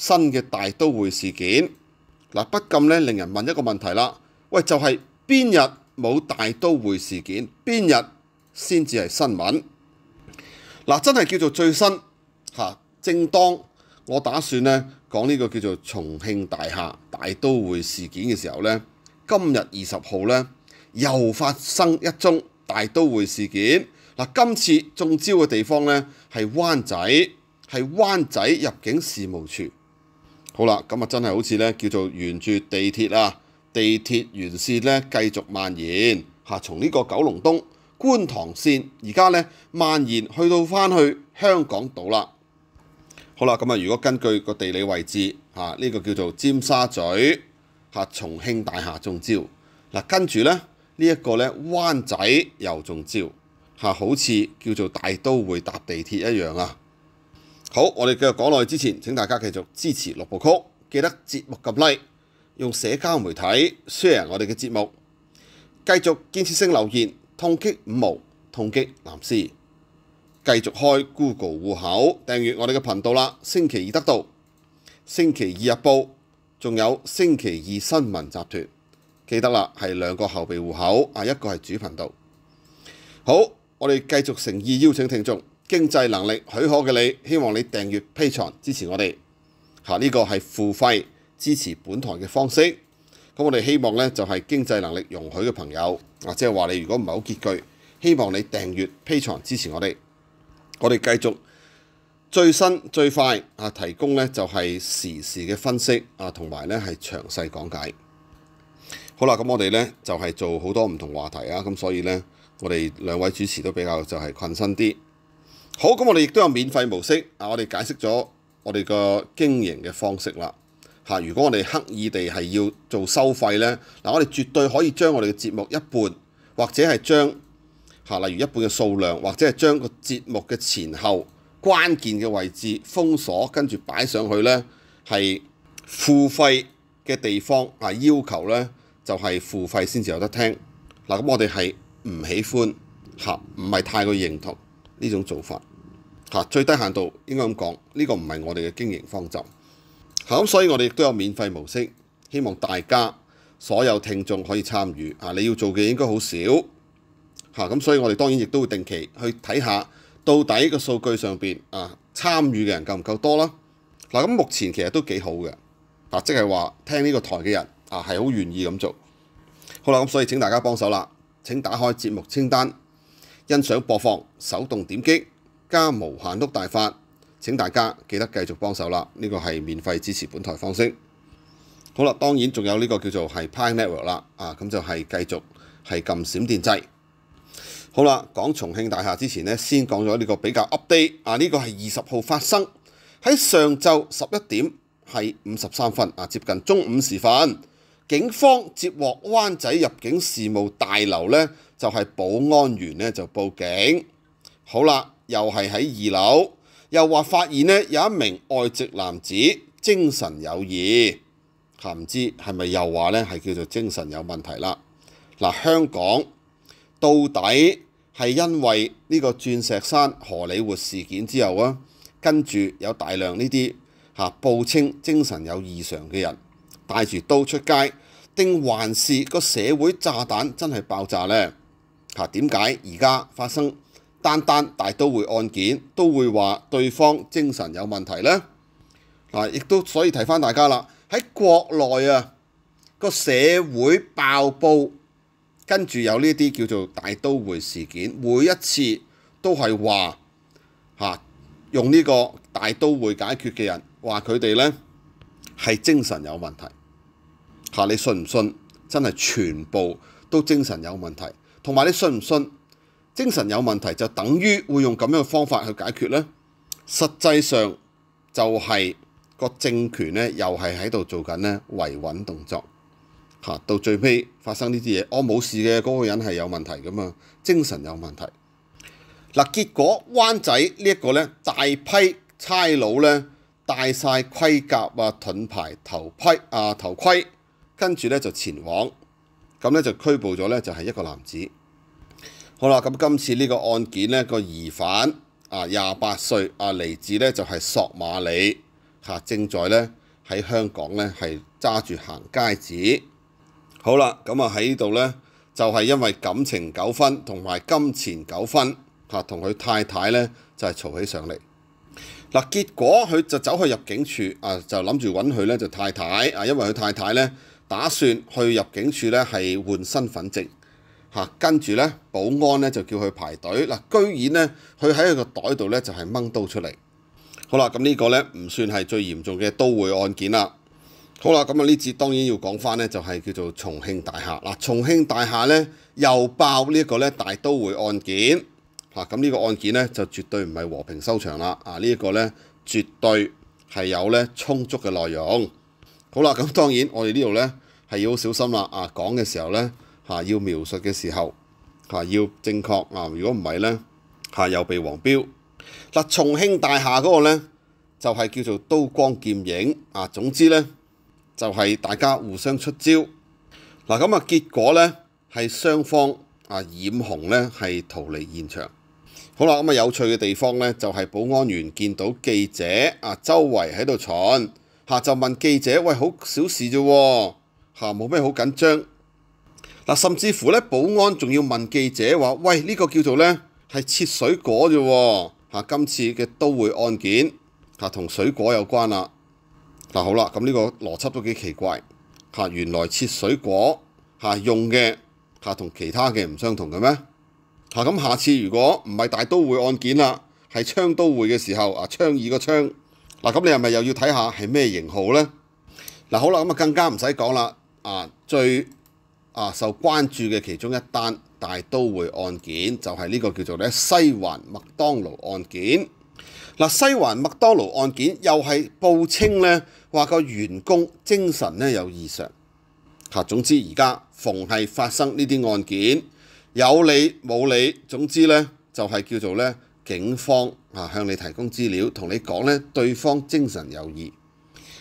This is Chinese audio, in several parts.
新嘅大都會事件嗱，不禁咧令人問一個問題啦。喂，就係邊日冇大都會事件，邊日先至係新聞嗱？真係叫做最新嚇。正當我打算咧講呢個叫做重慶大廈大都會事件嘅時候咧，今日二十號咧又發生一宗大都會事件嗱。今次中招嘅地方咧係灣仔，係灣仔入境事務處。好啦，咁啊真係好似咧叫做沿住地鐵啊，地鐵沿線咧繼續蔓延嚇，從呢個九龍東觀塘線而家咧蔓延去到翻去香港島啦。好啦，咁啊如果根據個地理位置嚇，呢個叫做尖沙咀嚇，重慶大廈中招嗱，跟住咧呢一個咧灣仔又中招嚇，好似叫做大都會搭地鐵一樣啊。好，我哋繼續講落去之前，請大家繼續支持六部曲，記得節目撳 Like，用社交媒體 share 我哋嘅節目，繼續建設性留言，痛擊五毛，痛擊藍絲，繼續開 Google 户口訂閱我哋嘅頻道啦。星期二得到，星期二日報，仲有星期二新聞集團，記得啦，係兩個後備户口啊，一個係主頻道。好，我哋繼續誠意邀請聽眾。經濟能力許可嘅你，希望你訂月批藏支持我哋嚇，呢個係付費支持本台嘅方式。咁我哋希望咧就係經濟能力容許嘅朋友，啊即係話你如果唔係好拮據，希望你訂月批藏支持我哋。我哋繼續最新最快啊，提供咧就係時事嘅分析啊，同埋咧係詳細講解。好啦，咁我哋咧就係做好多唔同話題啊，咁所以咧我哋兩位主持都比較就係困身啲。好咁，我哋亦都有免費模式啊！我哋解釋咗我哋個經營嘅方式啦嚇。如果我哋刻意地係要做收費咧，嗱，我哋絕對可以將我哋嘅節目一半，或者係將嚇例如一半嘅數量，或者係將個節目嘅前後關鍵嘅位置封鎖，跟住擺上去咧係付費嘅地方啊！要求咧就係付費先至有得聽嗱。咁我哋係唔喜歡嚇，唔係太過認同呢種做法。嚇最低限度應該咁講，呢個唔係我哋嘅經營方針。嚇咁，所以我哋亦都有免費模式，希望大家所有聽眾可以參與。嚇你要做嘅應該好少嚇咁，所以我哋當然亦都會定期去睇下到底個數據上邊啊參與嘅人夠唔夠多啦？嗱咁目前其實都幾好嘅嗱，即係話聽呢個台嘅人啊係好願意咁做。好啦咁，所以請大家幫手啦！請打開節目清單，欣賞播放，手動點擊。加無限碌大法，請大家記得繼續幫手啦。呢個係免費支持本台方式。好啦，當然仲有呢個叫做係 p i Network 啦。啊，咁就係繼續係撳閃電掣。好啦，講重慶大廈之前呢，先講咗呢個比較 update。啊，呢個係二十號發生喺上晝十一點係五十三分啊，接近中午時分，警方接獲灣仔入境事務大樓呢，就係保安員呢就報警。好啦。又係喺二樓，又話發現咧有一名外籍男子精神有異，嚇唔知係咪又話咧係叫做精神有問題啦？嗱，香港到底係因為呢個鑽石山荷里活事件之後啊，跟住有大量呢啲嚇報稱精神有異常嘅人帶住刀出街，定還是個社會炸彈真係爆炸咧？嚇點解而家發生？單單大都會案件都會話對方精神有問題呢？嗱亦都所以提翻大家啦，喺國內啊個社會爆煲，跟住有呢啲叫做大都會事件，每一次都係話嚇用呢個大都會解決嘅人話佢哋呢係精神有問題嚇，你信唔信？真係全部都精神有問題，同埋你信唔信？精神有問題就等於會用咁樣嘅方法去解決呢？實際上就係個政權咧又係喺度做緊咧維穩動作嚇，到最尾發生呢啲嘢，我冇事嘅嗰個人係有問題噶嘛，精神有問題。嗱，結果灣仔呢一個咧大批差佬咧戴晒盔甲啊、盾牌、頭盔啊、頭盔，跟住咧就前往，咁咧就拘捕咗咧就係一個男子。好啦，咁今次呢個案件咧，個疑犯啊，廿八歲啊，嚟自咧就係索馬里嚇，正在咧喺香港咧係揸住行街子。好啦，咁啊喺呢度咧就係因為感情糾紛同埋金錢糾紛嚇，同佢太太咧就係嘈起上嚟嗱。結果佢就走去入境處啊，就諗住揾佢咧就太太啊，因為佢太太咧打算去入境處咧係換身份證。嚇，跟住咧，保安咧就叫佢排隊，嗱，居然咧，佢喺個袋度咧就係掹刀出嚟。好啦，咁呢個咧唔算係最嚴重嘅刀會案件啦。好啦，咁啊呢節當然要講翻咧，就係叫做重慶大廈。嗱，重慶大廈咧又爆呢一個咧大刀會案件。嚇，咁呢個案件咧就絕對唔係和平收場啦。啊，呢一個咧絕對係有咧充足嘅內容。好啦，咁當然我哋呢度咧係要小心啦。啊，講嘅時候咧。嚇要描述嘅時候，嚇要正確啊！如果唔係咧，嚇又被黃標。嗱，重慶大廈嗰個咧就係叫做刀光劍影啊。總之咧就係大家互相出招。嗱咁啊，結果咧係雙方啊染紅咧係逃離現場。好啦，咁啊有趣嘅地方咧就係保安員見到記者啊，周圍喺度巡，下就問記者：喂，好小事啫，嚇冇咩好緊張。嗱，甚至乎咧，保安仲要問記者話：，喂，呢個叫做咧，係切水果啫喎。嚇，今次嘅都會案件嚇同水果有關啦。嗱，好啦，咁呢個邏輯都幾奇怪。嚇，原來切水果嚇用嘅嚇同其他嘅唔相同嘅咩？嚇，咁下次如果唔係大都會案件啦，係槍都會嘅時候啊，槍二個槍嗱，咁你係咪又要睇下係咩型號咧？嗱，好啦，咁啊更加唔使講啦。啊，最啊！受關注嘅其中一單大都會案件就係呢個叫做咧西環麥當勞案件。嗱，西環麥當勞案件又係報稱咧話個員工精神咧有異常。嚇，總之而家逢係發生呢啲案件，有理冇理，總之咧就係叫做咧警方啊向你提供資料，同你講咧對方精神有異。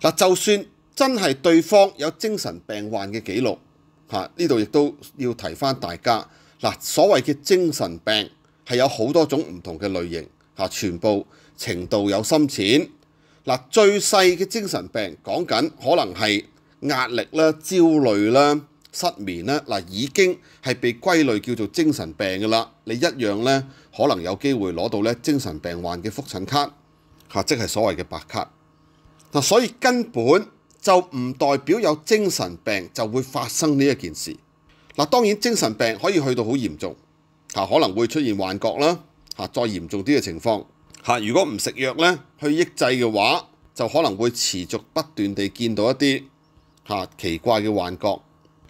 嗱，就算真係對方有精神病患嘅記錄。嚇！呢度亦都要提翻大家嗱，所謂嘅精神病係有好多種唔同嘅類型嚇，全部程度有深淺。嗱，最細嘅精神病講緊可能係壓力啦、焦慮啦、失眠啦，嗱已經係被歸類叫做精神病㗎啦。你一樣咧，可能有機會攞到咧精神病患嘅覆診卡嚇，即係所謂嘅白卡。嗱，所以根本。就唔代表有精神病就會發生呢一件事。嗱，當然精神病可以去到好嚴重，嚇可能會出現幻覺啦，嚇再嚴重啲嘅情況，嚇如果唔食藥咧，去抑制嘅話，就可能會持續不斷地見到一啲嚇奇怪嘅幻覺。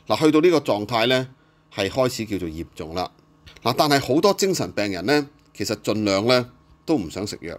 嗱，去到呢個狀態咧，係開始叫做嚴重啦。嗱，但係好多精神病人咧，其實盡量咧都唔想食藥。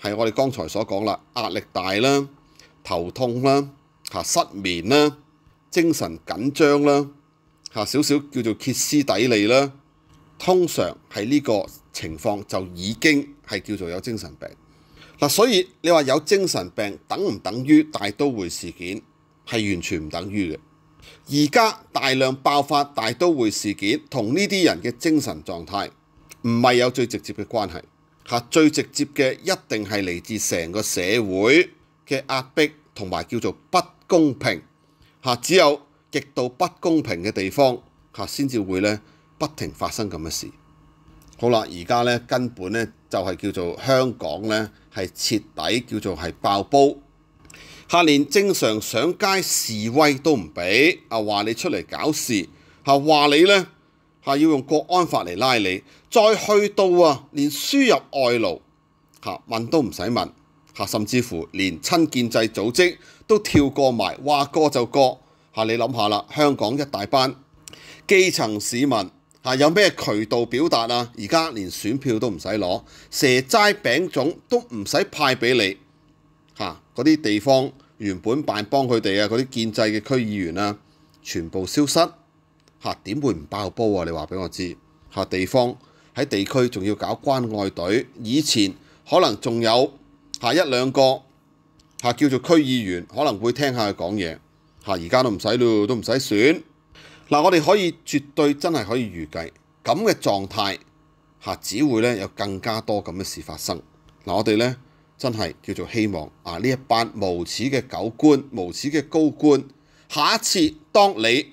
係我哋剛才所講啦，壓力大啦，頭痛啦，嚇失眠啦，精神緊張啦，嚇少少叫做揭斯底里啦，通常係呢個情況就已經係叫做有精神病嗱。所以你話有精神病等唔等於大都會事件係完全唔等於嘅。而家大量爆發大都會事件同呢啲人嘅精神狀態唔係有最直接嘅關係。嚇最直接嘅一定係嚟自成個社會嘅壓迫同埋叫做不公平嚇，只有極度不公平嘅地方嚇先至會咧不停發生咁嘅事。好啦，而家咧根本咧就係叫做香港咧係徹底叫做係爆煲嚇，連正常上街示威都唔俾啊，話你出嚟搞事嚇，話你咧。係要用國安法嚟拉你，再去到啊，連輸入外勞嚇問都唔使問嚇，甚至乎連親建制組織都跳過埋，話過就過嚇。你諗下啦，香港一大班基層市民嚇有咩渠道表達啊？而家連選票都唔使攞，蛇齋餅種都唔使派俾你嚇。嗰啲地方原本辦幫佢哋啊，嗰啲建制嘅區議員啊，全部消失。嚇點會唔爆煲啊！你話俾我知嚇地方喺地區仲要搞關愛隊，以前可能仲有下一兩個嚇叫做區議員可能會聽下佢講嘢嚇，而家都唔使咯，都唔使選。嗱，我哋可以絕對真係可以預計咁嘅狀態嚇，只會咧有更加多咁嘅事發生。嗱，我哋咧真係叫做希望啊呢一班無恥嘅狗官、無恥嘅高官，下一次當你